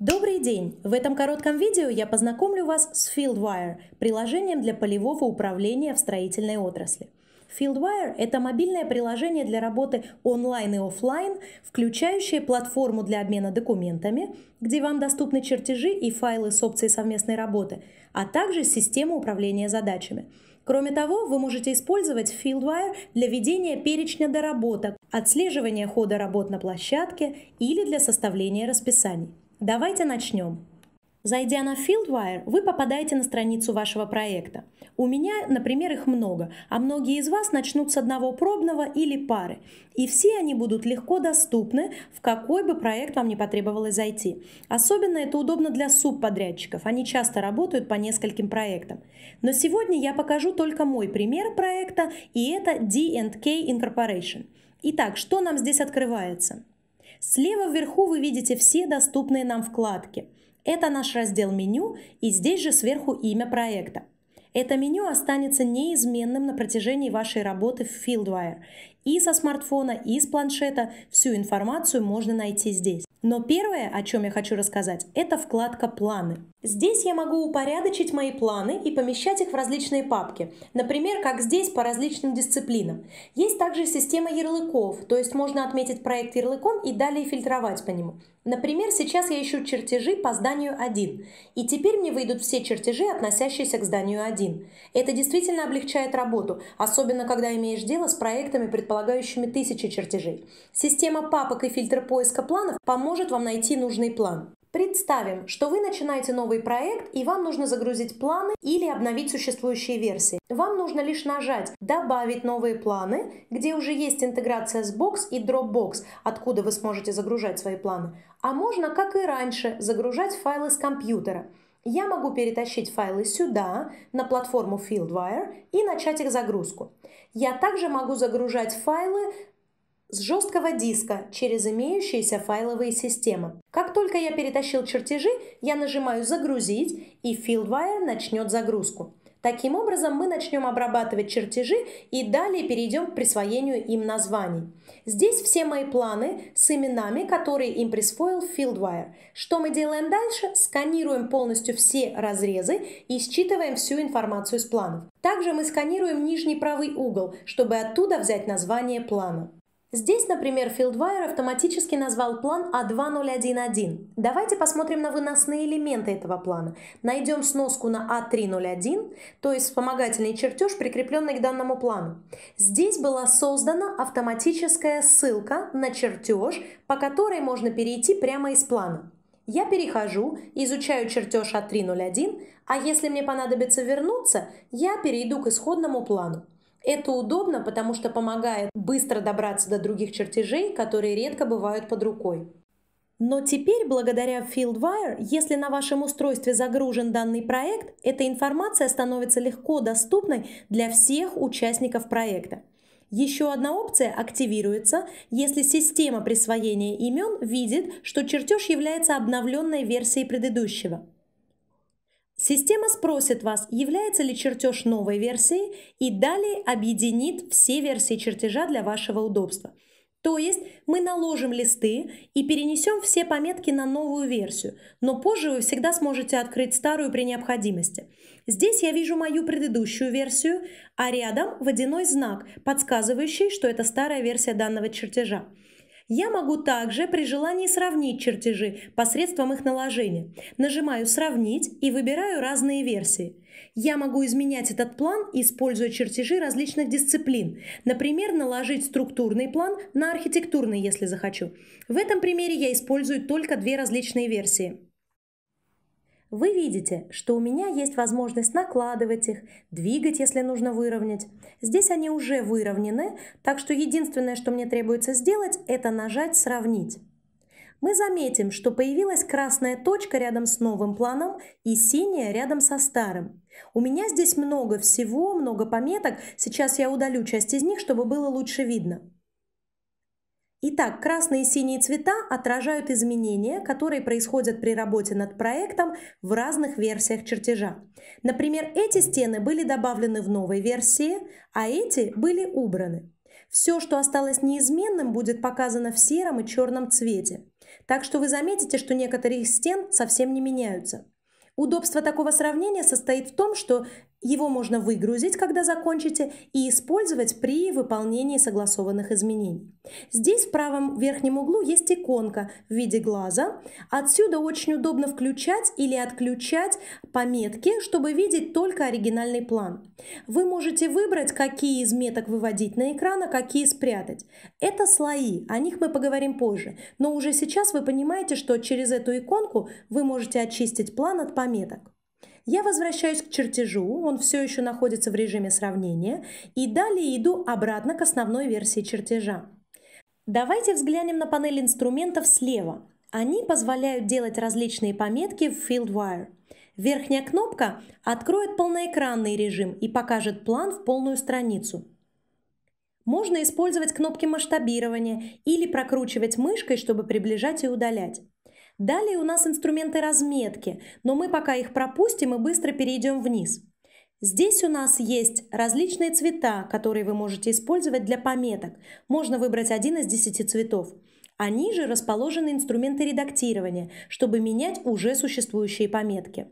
Добрый день! В этом коротком видео я познакомлю вас с FieldWire, приложением для полевого управления в строительной отрасли. FieldWire – это мобильное приложение для работы онлайн и офлайн, включающее платформу для обмена документами, где вам доступны чертежи и файлы с опцией совместной работы, а также систему управления задачами. Кроме того, вы можете использовать FieldWire для ведения перечня доработок, отслеживания хода работ на площадке или для составления расписаний. Давайте начнем. Зайдя на Fieldwire, вы попадаете на страницу вашего проекта. У меня, например, их много, а многие из вас начнут с одного пробного или пары. И все они будут легко доступны, в какой бы проект вам не потребовалось зайти. Особенно это удобно для субподрядчиков, они часто работают по нескольким проектам. Но сегодня я покажу только мой пример проекта, и это D&K Incorporation. Итак, что нам здесь открывается? Слева вверху вы видите все доступные нам вкладки. Это наш раздел меню и здесь же сверху имя проекта. Это меню останется неизменным на протяжении вашей работы в Fieldwire. И со смартфона, и с планшета всю информацию можно найти здесь. Но первое, о чем я хочу рассказать, это вкладка «Планы». Здесь я могу упорядочить мои планы и помещать их в различные папки, например, как здесь по различным дисциплинам. Есть также система ярлыков, то есть можно отметить проект ярлыком и далее фильтровать по нему. Например, сейчас я ищу чертежи по зданию 1, и теперь мне выйдут все чертежи, относящиеся к зданию 1. Это действительно облегчает работу, особенно когда имеешь дело с проектами, предполагающими тысячи чертежей. Система папок и фильтр поиска планов поможет вам найти нужный план. Представим, что вы начинаете новый проект и вам нужно загрузить планы или обновить существующие версии. Вам нужно лишь нажать «Добавить новые планы», где уже есть интеграция с Box и Dropbox, откуда вы сможете загружать свои планы. А можно, как и раньше, загружать файлы с компьютера. Я могу перетащить файлы сюда, на платформу Fieldwire, и начать их загрузку. Я также могу загружать файлы с жесткого диска через имеющиеся файловые системы. Как только я перетащил чертежи, я нажимаю «Загрузить» и FieldWire начнет загрузку. Таким образом, мы начнем обрабатывать чертежи и далее перейдем к присвоению им названий. Здесь все мои планы с именами, которые им присвоил FieldWire. Что мы делаем дальше? Сканируем полностью все разрезы и считываем всю информацию с планов. Также мы сканируем нижний правый угол, чтобы оттуда взять название плана. Здесь, например, FieldWire автоматически назвал план А2011. Давайте посмотрим на выносные элементы этого плана. Найдем сноску на А301, то есть вспомогательный чертеж, прикрепленный к данному плану. Здесь была создана автоматическая ссылка на чертеж, по которой можно перейти прямо из плана. Я перехожу, изучаю чертеж А301, а если мне понадобится вернуться, я перейду к исходному плану. Это удобно, потому что помогает быстро добраться до других чертежей, которые редко бывают под рукой. Но теперь, благодаря FieldWire, если на вашем устройстве загружен данный проект, эта информация становится легко доступной для всех участников проекта. Еще одна опция активируется, если система присвоения имен видит, что чертеж является обновленной версией предыдущего – Система спросит вас, является ли чертеж новой версией и далее объединит все версии чертежа для вашего удобства. То есть мы наложим листы и перенесем все пометки на новую версию, но позже вы всегда сможете открыть старую при необходимости. Здесь я вижу мою предыдущую версию, а рядом водяной знак, подсказывающий, что это старая версия данного чертежа. Я могу также при желании сравнить чертежи посредством их наложения. Нажимаю «Сравнить» и выбираю разные версии. Я могу изменять этот план, используя чертежи различных дисциплин. Например, наложить структурный план на архитектурный, если захочу. В этом примере я использую только две различные версии. Вы видите, что у меня есть возможность накладывать их, двигать, если нужно выровнять. Здесь они уже выровнены, так что единственное, что мне требуется сделать, это нажать «Сравнить». Мы заметим, что появилась красная точка рядом с новым планом и синяя рядом со старым. У меня здесь много всего, много пометок. Сейчас я удалю часть из них, чтобы было лучше видно. Итак, красные и синие цвета отражают изменения, которые происходят при работе над проектом в разных версиях чертежа. Например, эти стены были добавлены в новой версии, а эти были убраны. Все, что осталось неизменным, будет показано в сером и черном цвете. Так что вы заметите, что некоторые из стен совсем не меняются. Удобство такого сравнения состоит в том, что его можно выгрузить, когда закончите, и использовать при выполнении согласованных изменений. Здесь в правом верхнем углу есть иконка в виде глаза. Отсюда очень удобно включать или отключать пометки, чтобы видеть только оригинальный план. Вы можете выбрать, какие из меток выводить на экран, а какие спрятать. Это слои, о них мы поговорим позже. Но уже сейчас вы понимаете, что через эту иконку вы можете очистить план от пометок. Я возвращаюсь к чертежу, он все еще находится в режиме сравнения, и далее иду обратно к основной версии чертежа. Давайте взглянем на панель инструментов слева. Они позволяют делать различные пометки в FieldWire. Верхняя кнопка откроет полноэкранный режим и покажет план в полную страницу. Можно использовать кнопки масштабирования или прокручивать мышкой, чтобы приближать и удалять. Далее у нас инструменты разметки, но мы пока их пропустим и быстро перейдем вниз. Здесь у нас есть различные цвета, которые вы можете использовать для пометок. Можно выбрать один из 10 цветов. А ниже расположены инструменты редактирования, чтобы менять уже существующие пометки.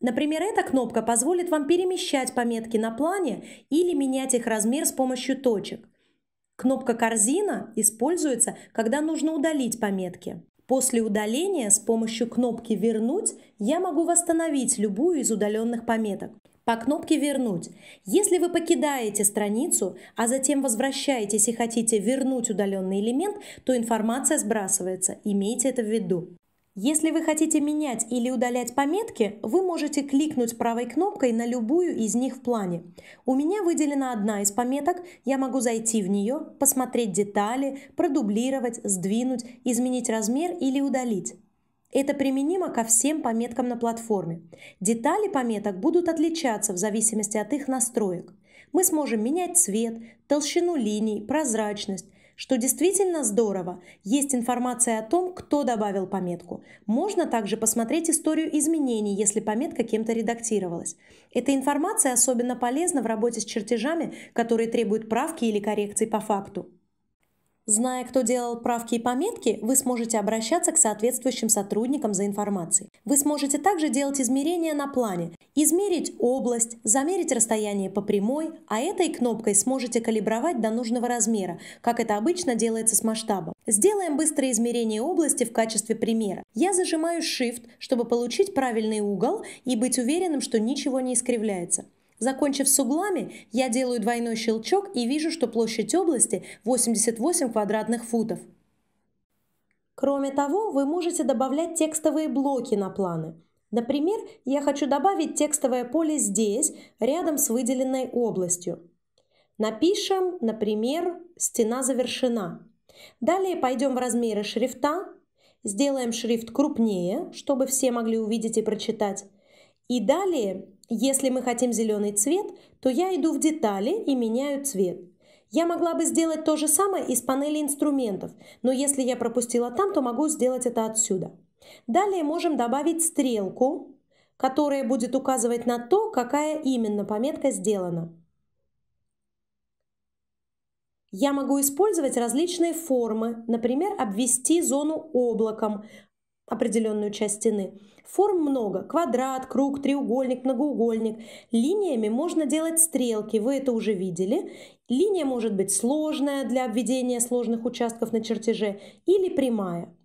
Например, эта кнопка позволит вам перемещать пометки на плане или менять их размер с помощью точек. Кнопка «Корзина» используется, когда нужно удалить пометки. После удаления с помощью кнопки «Вернуть» я могу восстановить любую из удаленных пометок. По кнопке «Вернуть». Если вы покидаете страницу, а затем возвращаетесь и хотите вернуть удаленный элемент, то информация сбрасывается. Имейте это в виду. Если вы хотите менять или удалять пометки, вы можете кликнуть правой кнопкой на любую из них в плане. У меня выделена одна из пометок, я могу зайти в нее, посмотреть детали, продублировать, сдвинуть, изменить размер или удалить. Это применимо ко всем пометкам на платформе. Детали пометок будут отличаться в зависимости от их настроек. Мы сможем менять цвет, толщину линий, прозрачность, что действительно здорово, есть информация о том, кто добавил пометку. Можно также посмотреть историю изменений, если пометка кем-то редактировалась. Эта информация особенно полезна в работе с чертежами, которые требуют правки или коррекции по факту. Зная, кто делал правки и пометки, вы сможете обращаться к соответствующим сотрудникам за информацией. Вы сможете также делать измерения на плане, измерить область, замерить расстояние по прямой, а этой кнопкой сможете калибровать до нужного размера, как это обычно делается с масштабом. Сделаем быстрое измерение области в качестве примера. Я зажимаю Shift, чтобы получить правильный угол и быть уверенным, что ничего не искривляется. Закончив с углами, я делаю двойной щелчок и вижу, что площадь области 88 квадратных футов. Кроме того, вы можете добавлять текстовые блоки на планы. Например, я хочу добавить текстовое поле здесь, рядом с выделенной областью. Напишем, например, «Стена завершена». Далее пойдем в размеры шрифта, сделаем шрифт крупнее, чтобы все могли увидеть и прочитать. И далее если мы хотим зеленый цвет, то я иду в детали и меняю цвет. Я могла бы сделать то же самое из панели инструментов, но если я пропустила там, то могу сделать это отсюда. Далее можем добавить стрелку, которая будет указывать на то, какая именно пометка сделана. Я могу использовать различные формы, например, обвести зону облаком, определенную часть стены. Форм много. Квадрат, круг, треугольник, многоугольник. Линиями можно делать стрелки, вы это уже видели. Линия может быть сложная для обведения сложных участков на чертеже или прямая.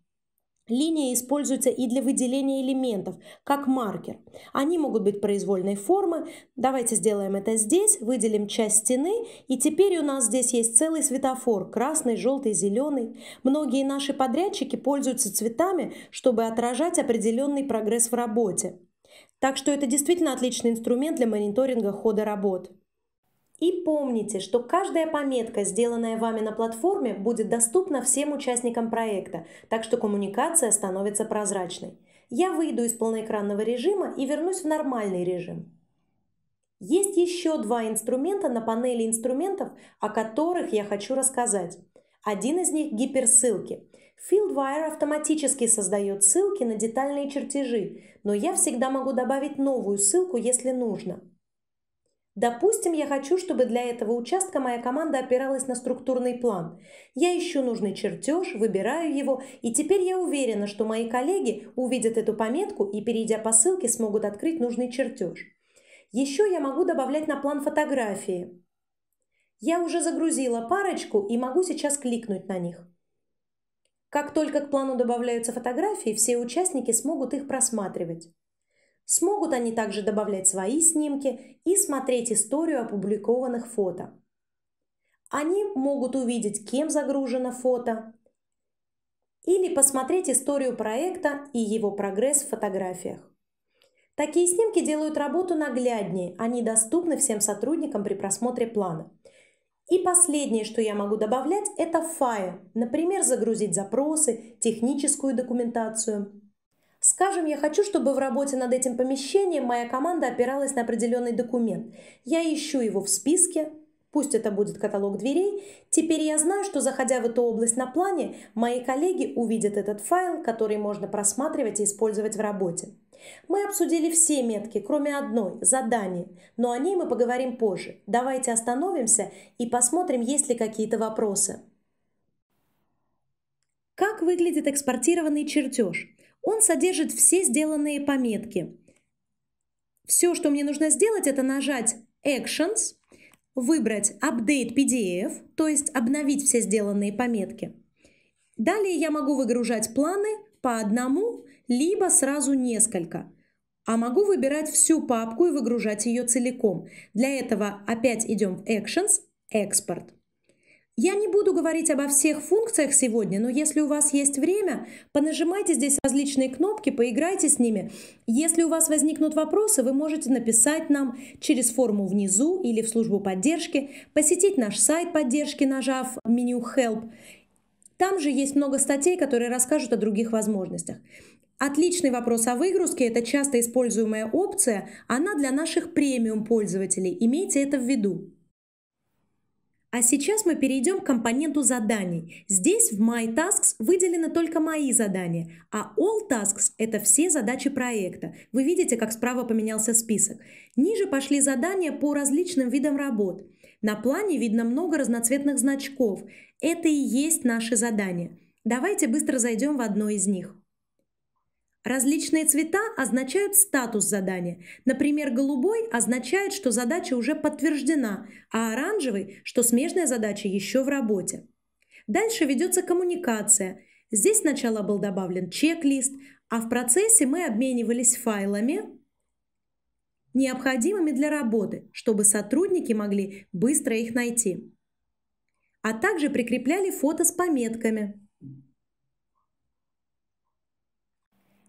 Линия используется и для выделения элементов, как маркер. Они могут быть произвольной формы. Давайте сделаем это здесь, выделим часть стены. И теперь у нас здесь есть целый светофор, красный, желтый, зеленый. Многие наши подрядчики пользуются цветами, чтобы отражать определенный прогресс в работе. Так что это действительно отличный инструмент для мониторинга хода работ. И помните, что каждая пометка, сделанная вами на платформе, будет доступна всем участникам проекта, так что коммуникация становится прозрачной. Я выйду из полноэкранного режима и вернусь в нормальный режим. Есть еще два инструмента на панели инструментов, о которых я хочу рассказать. Один из них – гиперссылки. FieldWire автоматически создает ссылки на детальные чертежи, но я всегда могу добавить новую ссылку, если нужно – Допустим, я хочу, чтобы для этого участка моя команда опиралась на структурный план. Я ищу нужный чертеж, выбираю его, и теперь я уверена, что мои коллеги увидят эту пометку и, перейдя по ссылке, смогут открыть нужный чертеж. Еще я могу добавлять на план фотографии. Я уже загрузила парочку и могу сейчас кликнуть на них. Как только к плану добавляются фотографии, все участники смогут их просматривать. Смогут они также добавлять свои снимки и смотреть историю опубликованных фото. Они могут увидеть, кем загружено фото, или посмотреть историю проекта и его прогресс в фотографиях. Такие снимки делают работу нагляднее, они доступны всем сотрудникам при просмотре плана. И последнее, что я могу добавлять, это файл. Например, загрузить запросы, техническую документацию. Скажем, я хочу, чтобы в работе над этим помещением моя команда опиралась на определенный документ. Я ищу его в списке, пусть это будет каталог дверей. Теперь я знаю, что заходя в эту область на плане, мои коллеги увидят этот файл, который можно просматривать и использовать в работе. Мы обсудили все метки, кроме одной – задание, но о ней мы поговорим позже. Давайте остановимся и посмотрим, есть ли какие-то вопросы. Как выглядит экспортированный чертеж? Он содержит все сделанные пометки. Все, что мне нужно сделать, это нажать Actions, выбрать Update PDF, то есть обновить все сделанные пометки. Далее я могу выгружать планы по одному, либо сразу несколько. А могу выбирать всю папку и выгружать ее целиком. Для этого опять идем в Actions, Export. Я не буду говорить обо всех функциях сегодня, но если у вас есть время, понажимайте здесь различные кнопки, поиграйте с ними. Если у вас возникнут вопросы, вы можете написать нам через форму внизу или в службу поддержки, посетить наш сайт поддержки, нажав меню «Help». Там же есть много статей, которые расскажут о других возможностях. Отличный вопрос о выгрузке – это часто используемая опция, она для наших премиум-пользователей, имейте это в виду. А сейчас мы перейдем к компоненту заданий. Здесь в My Tasks выделены только мои задания, а All Tasks – это все задачи проекта. Вы видите, как справа поменялся список. Ниже пошли задания по различным видам работ. На плане видно много разноцветных значков. Это и есть наши задания. Давайте быстро зайдем в одно из них. Различные цвета означают статус задания. Например, голубой означает, что задача уже подтверждена, а оранжевый, что смежная задача еще в работе. Дальше ведется коммуникация. Здесь сначала был добавлен чек-лист, а в процессе мы обменивались файлами, необходимыми для работы, чтобы сотрудники могли быстро их найти. А также прикрепляли фото с пометками –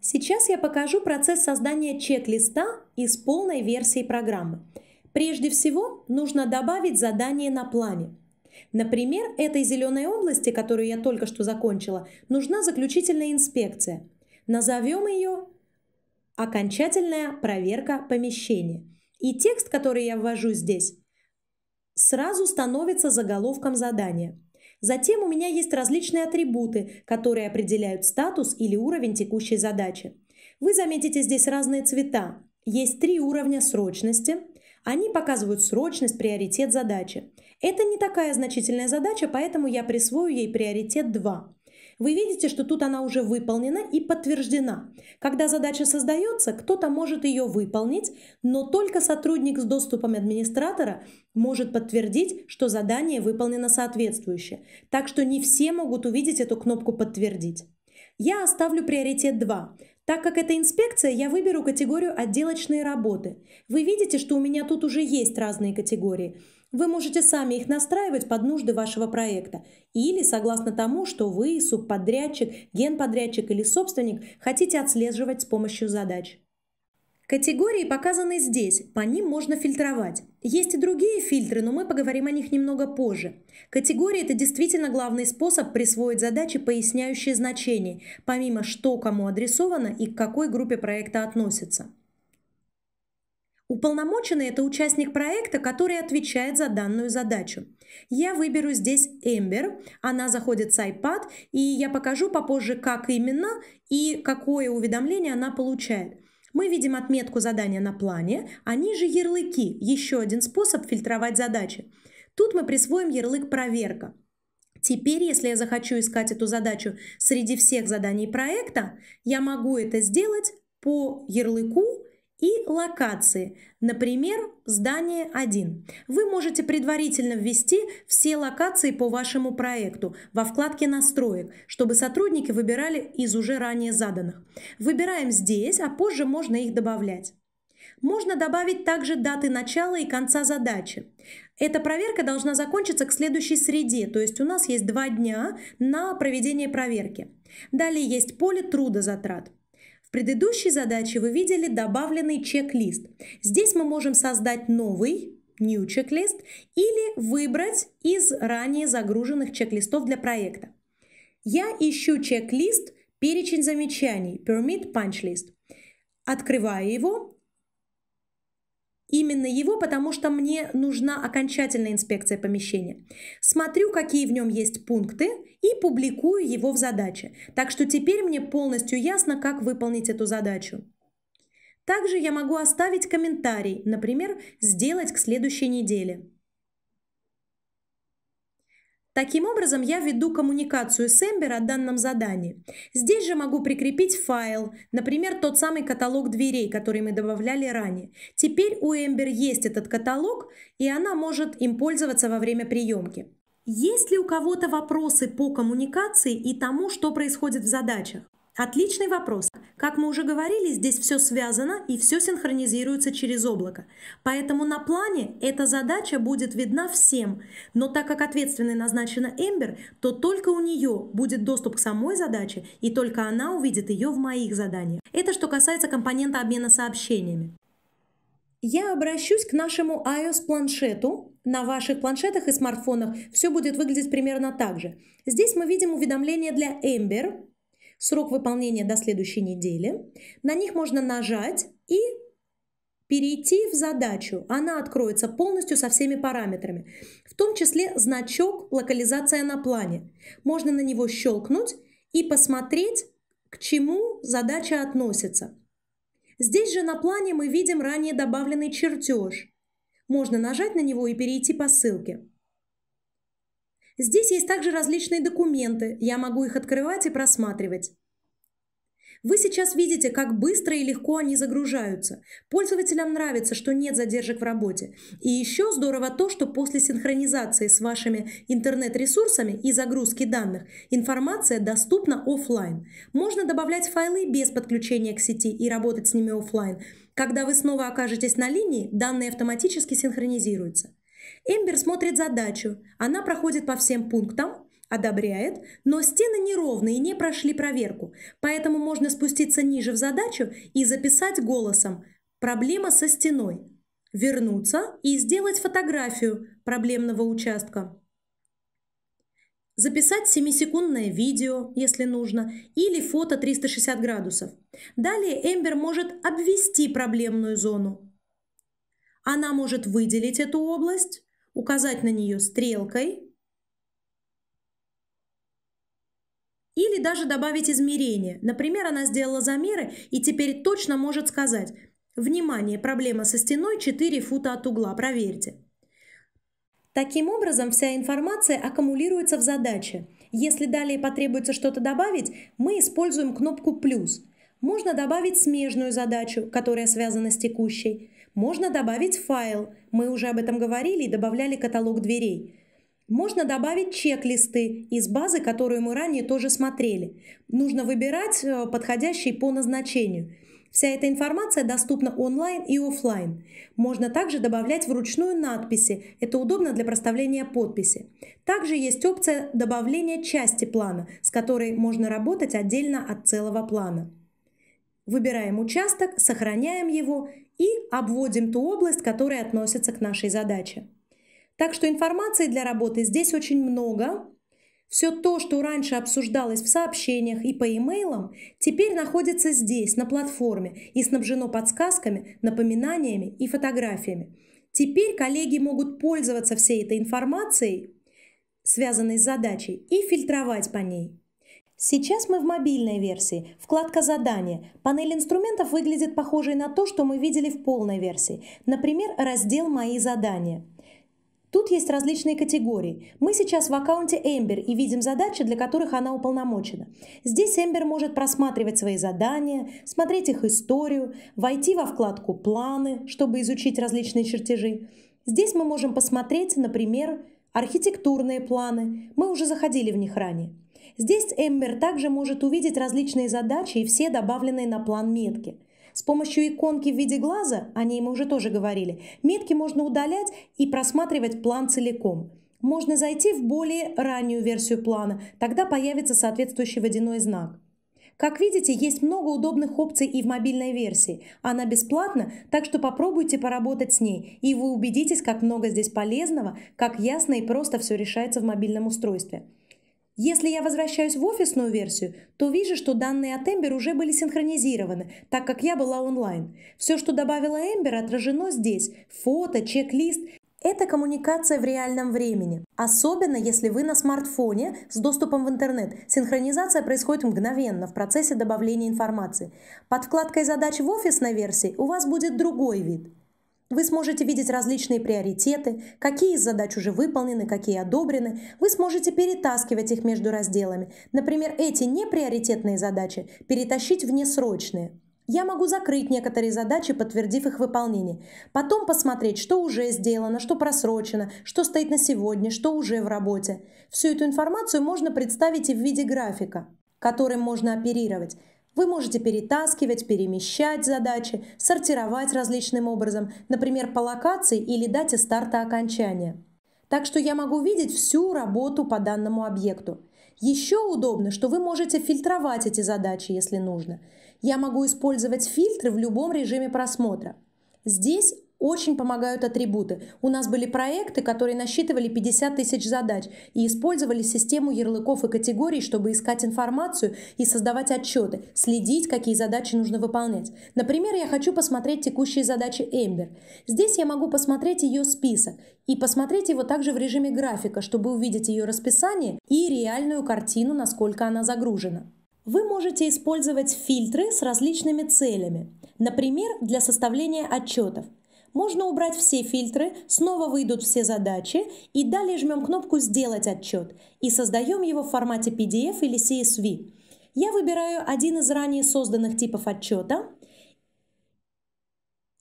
Сейчас я покажу процесс создания чек-листа из полной версии программы. Прежде всего, нужно добавить задание на плане. Например, этой зеленой области, которую я только что закончила, нужна заключительная инспекция. Назовем ее «Окончательная проверка помещения». И текст, который я ввожу здесь, сразу становится заголовком задания. Затем у меня есть различные атрибуты, которые определяют статус или уровень текущей задачи. Вы заметите здесь разные цвета. Есть три уровня срочности. Они показывают срочность, приоритет задачи. Это не такая значительная задача, поэтому я присвою ей приоритет 2. Вы видите, что тут она уже выполнена и подтверждена. Когда задача создается, кто-то может ее выполнить, но только сотрудник с доступом администратора может подтвердить, что задание выполнено соответствующе. Так что не все могут увидеть эту кнопку «Подтвердить». Я оставлю приоритет 2. Так как это инспекция, я выберу категорию «Отделочные работы». Вы видите, что у меня тут уже есть разные категории – вы можете сами их настраивать под нужды вашего проекта или согласно тому, что вы, субподрядчик, генподрядчик или собственник хотите отслеживать с помощью задач. Категории показаны здесь, по ним можно фильтровать. Есть и другие фильтры, но мы поговорим о них немного позже. Категории – это действительно главный способ присвоить задачи, поясняющие значение, помимо что кому адресовано и к какой группе проекта относится. Уполномоченный – это участник проекта, который отвечает за данную задачу. Я выберу здесь Эмбер, она заходит с iPad, и я покажу попозже, как именно и какое уведомление она получает. Мы видим отметку задания на плане, а ниже ярлыки – еще один способ фильтровать задачи. Тут мы присвоим ярлык «Проверка». Теперь, если я захочу искать эту задачу среди всех заданий проекта, я могу это сделать по ярлыку и локации, например, здание 1. Вы можете предварительно ввести все локации по вашему проекту во вкладке «Настроек», чтобы сотрудники выбирали из уже ранее заданных. Выбираем здесь, а позже можно их добавлять. Можно добавить также даты начала и конца задачи. Эта проверка должна закончиться к следующей среде, то есть у нас есть два дня на проведение проверки. Далее есть поле трудозатрат предыдущей задаче вы видели добавленный чек-лист. Здесь мы можем создать новый New Checklist или выбрать из ранее загруженных чек-листов для проекта. Я ищу чек-лист перечень замечаний, Permit Punch List. Открываю его именно его, потому что мне нужна окончательная инспекция помещения. Смотрю, какие в нем есть пункты и публикую его в задаче. Так что теперь мне полностью ясно, как выполнить эту задачу. Также я могу оставить комментарий, например, сделать к следующей неделе. Таким образом, я веду коммуникацию с Эмбер о данном задании. Здесь же могу прикрепить файл, например, тот самый каталог дверей, который мы добавляли ранее. Теперь у Эмбер есть этот каталог, и она может им пользоваться во время приемки. Есть ли у кого-то вопросы по коммуникации и тому, что происходит в задачах? Отличный вопрос. Как мы уже говорили, здесь все связано и все синхронизируется через облако. Поэтому на плане эта задача будет видна всем. Но так как ответственной назначена Эмбер, то только у нее будет доступ к самой задаче, и только она увидит ее в моих заданиях. Это что касается компонента обмена сообщениями. Я обращусь к нашему iOS-планшету. На ваших планшетах и смартфонах все будет выглядеть примерно так же. Здесь мы видим уведомление для Ember, Срок выполнения до следующей недели. На них можно нажать и перейти в задачу. Она откроется полностью со всеми параметрами, в том числе значок «Локализация на плане». Можно на него щелкнуть и посмотреть, к чему задача относится. Здесь же на плане мы видим ранее добавленный чертеж. Можно нажать на него и перейти по ссылке. Здесь есть также различные документы, я могу их открывать и просматривать. Вы сейчас видите, как быстро и легко они загружаются. Пользователям нравится, что нет задержек в работе. И еще здорово то, что после синхронизации с вашими интернет-ресурсами и загрузки данных информация доступна офлайн. Можно добавлять файлы без подключения к сети и работать с ними офлайн. Когда вы снова окажетесь на линии, данные автоматически синхронизируются. Эмбер смотрит задачу. Она проходит по всем пунктам, одобряет, но стены неровные и не прошли проверку, поэтому можно спуститься ниже в задачу и записать голосом «Проблема со стеной». Вернуться и сделать фотографию проблемного участка. Записать 7-секундное видео, если нужно, или фото 360 градусов. Далее Эмбер может обвести проблемную зону, она может выделить эту область, указать на нее стрелкой или даже добавить измерение. Например, она сделала замеры и теперь точно может сказать, внимание, проблема со стеной 4 фута от угла, проверьте. Таким образом, вся информация аккумулируется в задаче. Если далее потребуется что-то добавить, мы используем кнопку «плюс». Можно добавить смежную задачу, которая связана с текущей. Можно добавить файл. Мы уже об этом говорили и добавляли каталог дверей. Можно добавить чек-листы из базы, которую мы ранее тоже смотрели. Нужно выбирать э, подходящий по назначению. Вся эта информация доступна онлайн и офлайн. Можно также добавлять вручную надписи. Это удобно для проставления подписи. Также есть опция добавления части плана, с которой можно работать отдельно от целого плана. Выбираем участок, сохраняем его и обводим ту область, которая относится к нашей задаче. Так что информации для работы здесь очень много. Все то, что раньше обсуждалось в сообщениях и по имейлам, теперь находится здесь, на платформе, и снабжено подсказками, напоминаниями и фотографиями. Теперь коллеги могут пользоваться всей этой информацией, связанной с задачей, и фильтровать по ней. Сейчас мы в мобильной версии. Вкладка «Задание». Панель инструментов выглядит похожей на то, что мы видели в полной версии. Например, раздел «Мои задания». Тут есть различные категории. Мы сейчас в аккаунте Эмбер и видим задачи, для которых она уполномочена. Здесь Эмбер может просматривать свои задания, смотреть их историю, войти во вкладку «Планы», чтобы изучить различные чертежи. Здесь мы можем посмотреть, например, архитектурные планы. Мы уже заходили в них ранее. Здесь Эмбер также может увидеть различные задачи и все добавленные на план метки. С помощью иконки в виде глаза, о ней мы уже тоже говорили, метки можно удалять и просматривать план целиком. Можно зайти в более раннюю версию плана, тогда появится соответствующий водяной знак. Как видите, есть много удобных опций и в мобильной версии. Она бесплатна, так что попробуйте поработать с ней, и вы убедитесь, как много здесь полезного, как ясно и просто все решается в мобильном устройстве. Если я возвращаюсь в офисную версию, то вижу, что данные от Эмбер уже были синхронизированы, так как я была онлайн. Все, что добавила Эмбер, отражено здесь. Фото, чек-лист это коммуникация в реальном времени. Особенно, если вы на смартфоне с доступом в интернет. Синхронизация происходит мгновенно в процессе добавления информации. Под вкладкой задач в офисной версии у вас будет другой вид. Вы сможете видеть различные приоритеты, какие из задач уже выполнены, какие одобрены. Вы сможете перетаскивать их между разделами. Например, эти неприоритетные задачи перетащить в несрочные. Я могу закрыть некоторые задачи, подтвердив их выполнение. Потом посмотреть, что уже сделано, что просрочено, что стоит на сегодня, что уже в работе. Всю эту информацию можно представить и в виде графика, которым можно оперировать. Вы можете перетаскивать, перемещать задачи, сортировать различным образом, например, по локации или дате старта окончания. Так что я могу видеть всю работу по данному объекту. Еще удобно, что вы можете фильтровать эти задачи, если нужно. Я могу использовать фильтры в любом режиме просмотра. Здесь очень помогают атрибуты. У нас были проекты, которые насчитывали 50 тысяч задач и использовали систему ярлыков и категорий, чтобы искать информацию и создавать отчеты, следить, какие задачи нужно выполнять. Например, я хочу посмотреть текущие задачи Эмбер. Здесь я могу посмотреть ее список и посмотреть его также в режиме графика, чтобы увидеть ее расписание и реальную картину, насколько она загружена. Вы можете использовать фильтры с различными целями, например, для составления отчетов – можно убрать все фильтры, снова выйдут все задачи, и далее жмем кнопку «Сделать отчет» и создаем его в формате PDF или CSV. Я выбираю один из ранее созданных типов отчета,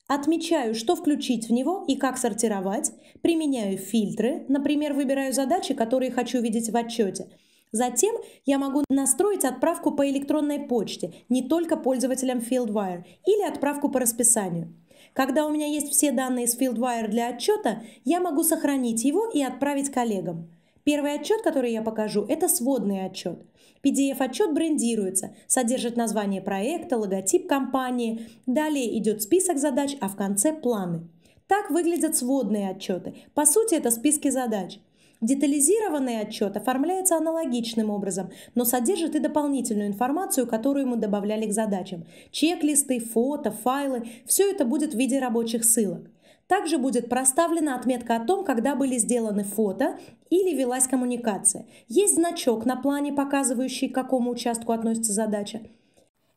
отмечаю, что включить в него и как сортировать, применяю фильтры, например, выбираю задачи, которые хочу видеть в отчете – Затем я могу настроить отправку по электронной почте, не только пользователям FieldWire, или отправку по расписанию. Когда у меня есть все данные с FieldWire для отчета, я могу сохранить его и отправить коллегам. Первый отчет, который я покажу, это сводный отчет. PDF-отчет брендируется, содержит название проекта, логотип компании, далее идет список задач, а в конце планы. Так выглядят сводные отчеты. По сути, это списки задач – Детализированный отчет оформляется аналогичным образом, но содержит и дополнительную информацию, которую мы добавляли к задачам. Чек-листы, фото, файлы – все это будет в виде рабочих ссылок. Также будет проставлена отметка о том, когда были сделаны фото или велась коммуникация. Есть значок на плане, показывающий, к какому участку относится задача.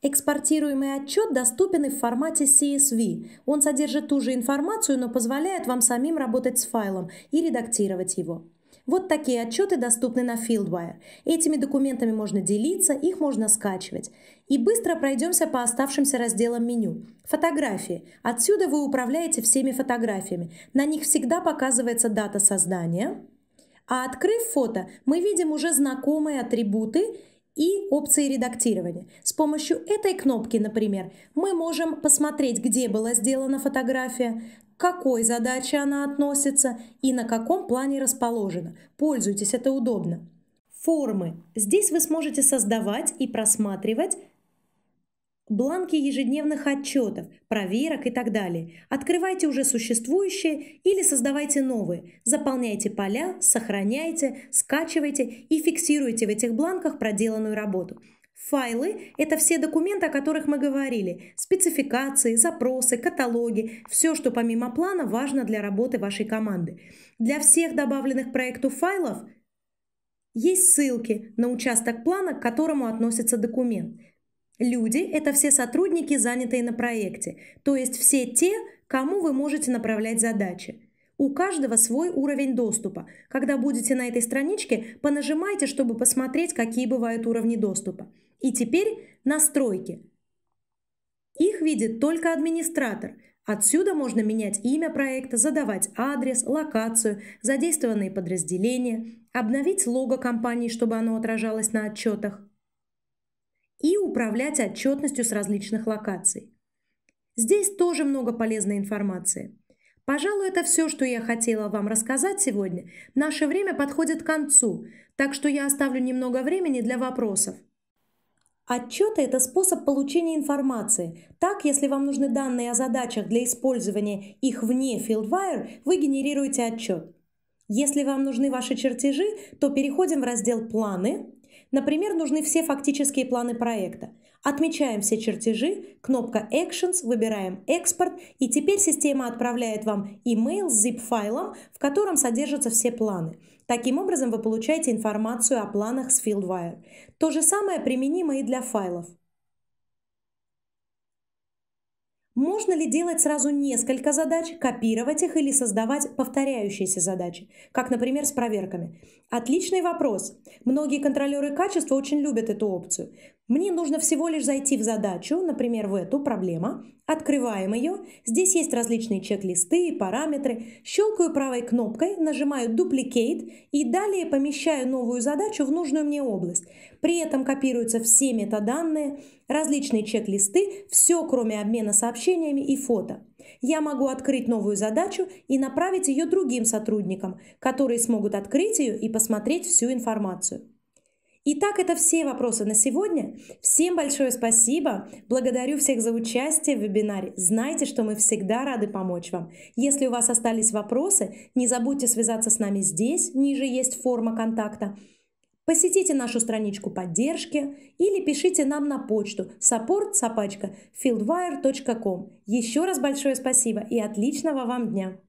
Экспортируемый отчет доступен и в формате CSV. Он содержит ту же информацию, но позволяет вам самим работать с файлом и редактировать его. Вот такие отчеты доступны на Fieldwire. Этими документами можно делиться, их можно скачивать. И быстро пройдемся по оставшимся разделам меню. Фотографии. Отсюда вы управляете всеми фотографиями. На них всегда показывается дата создания. А открыв фото, мы видим уже знакомые атрибуты и опции редактирования. С помощью этой кнопки, например, мы можем посмотреть, где была сделана фотография, какой задаче она относится и на каком плане расположена. Пользуйтесь, это удобно. Формы. Здесь вы сможете создавать и просматривать бланки ежедневных отчетов, проверок и так далее. Открывайте уже существующие или создавайте новые. Заполняйте поля, сохраняйте, скачивайте и фиксируйте в этих бланках проделанную работу. Файлы – это все документы, о которых мы говорили. Спецификации, запросы, каталоги – все, что помимо плана важно для работы вашей команды. Для всех добавленных проекту файлов есть ссылки на участок плана, к которому относится документ. Люди – это все сотрудники, занятые на проекте, то есть все те, кому вы можете направлять задачи. У каждого свой уровень доступа. Когда будете на этой страничке, понажимайте, чтобы посмотреть, какие бывают уровни доступа. И теперь настройки. Их видит только администратор. Отсюда можно менять имя проекта, задавать адрес, локацию, задействованные подразделения, обновить лого компании, чтобы оно отражалось на отчетах, и управлять отчетностью с различных локаций. Здесь тоже много полезной информации. Пожалуй, это все, что я хотела вам рассказать сегодня. Наше время подходит к концу, так что я оставлю немного времени для вопросов. Отчеты – это способ получения информации. Так, если вам нужны данные о задачах для использования их вне FieldWire, вы генерируете отчет. Если вам нужны ваши чертежи, то переходим в раздел «Планы». Например, нужны все фактические планы проекта. Отмечаем все чертежи, кнопка Actions, выбираем «Экспорт», и теперь система отправляет вам email с zip-файлом, в котором содержатся все планы – Таким образом, вы получаете информацию о планах с FieldWire. То же самое применимо и для файлов. Можно ли делать сразу несколько задач, копировать их или создавать повторяющиеся задачи, как, например, с проверками? Отличный вопрос. Многие контролеры качества очень любят эту опцию. Мне нужно всего лишь зайти в задачу, например, в эту проблема, открываем ее, здесь есть различные чек-листы и параметры, щелкаю правой кнопкой, нажимаю «Duplicate» и далее помещаю новую задачу в нужную мне область. При этом копируются все метаданные, различные чек-листы, все кроме обмена сообщениями и фото. Я могу открыть новую задачу и направить ее другим сотрудникам, которые смогут открыть ее и посмотреть всю информацию. Итак, это все вопросы на сегодня. Всем большое спасибо. Благодарю всех за участие в вебинаре. Знайте, что мы всегда рады помочь вам. Если у вас остались вопросы, не забудьте связаться с нами здесь, ниже есть форма контакта. Посетите нашу страничку поддержки или пишите нам на почту support.fieldwire.com. Еще раз большое спасибо и отличного вам дня!